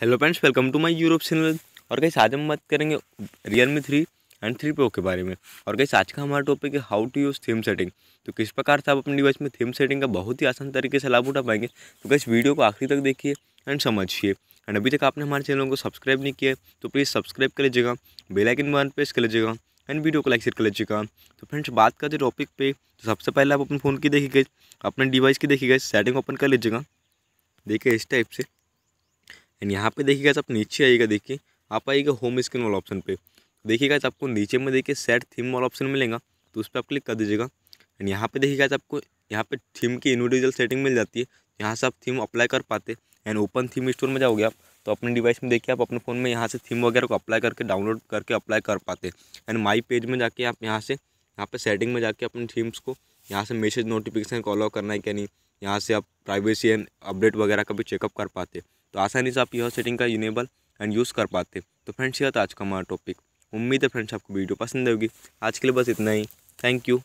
hello friends welcome to my Europe channel और कहीं आज हम बात करेंगे Realme three and three pro के बारे में और कहीं आज का हमारा टॉपिक है how to use theme setting तो किस प्रकार से आप अपने डिवाइस में थीम सेटिंग का बहुत ही आसान तरीके से लाभ उठा पाएंगे तो कहीं वीडियो को आखिरी तक देखिए एंड समझिए एंड अभी तक आपने हमारे चैनल को सब्सक्राइब नहीं किया तो प्लीज़ सब्सक्राइब कर लीजिएगा बेलाइकन वन प्रेस कर लीजिएगा एंड वीडियो को लाइक शेयर कर लीजिएगा तो फ्रेंड्स बात करते टॉपिक पे तो सबसे पहले आप अपने फ़ोन की देखिए अपने डिवाइस की देखिए सेटिंग ओपन कर लीजिएगा देखिए इस टाइप से एंड यहाँ पे देखिएगा आप नीचे आइएगा देखिए आप आइएगा होम स्क्रीन वाला ऑप्शन पे देखिएगा आपको नीचे में देखिए सेट थीम वाला ऑप्शन मिलेगा तो उस पर आप क्लिक कर दीजिएगा एंड यहाँ पे देखिएगा आपको यहाँ पे थीम की इंडिविजुअल सेटिंग मिल जाती है यहाँ से आप थीम अप्लाई कर पाते एंड ओपन थीम स्टोर में जाओगे आप तो अपने डिवाइस में देखिए आप अपने फ़ोन में यहाँ से थीम वगैरह को अप्लाई करके डाउनलोड करके अप्लाई कर पाते एंड माई पेज में जाके आप यहाँ से यहाँ पर सेटिंग में जाके अपनी थीम्स को यहाँ से मैसेज नोटिफिकेशन कॉलो करना है क्या नहीं यहाँ से आप प्राइवेसी एंड अपडेट वगैरह का भी चेकअप कर पाते तो आसानी से आप यह सेटिंग का इनेबल एंड यूज़ कर पाते तो फ्रेंड्स यह था आज का हमारा टॉपिक उम्मीद है फ्रेंड्स आपको वीडियो पसंद आएगी आज के लिए बस इतना ही थैंक यू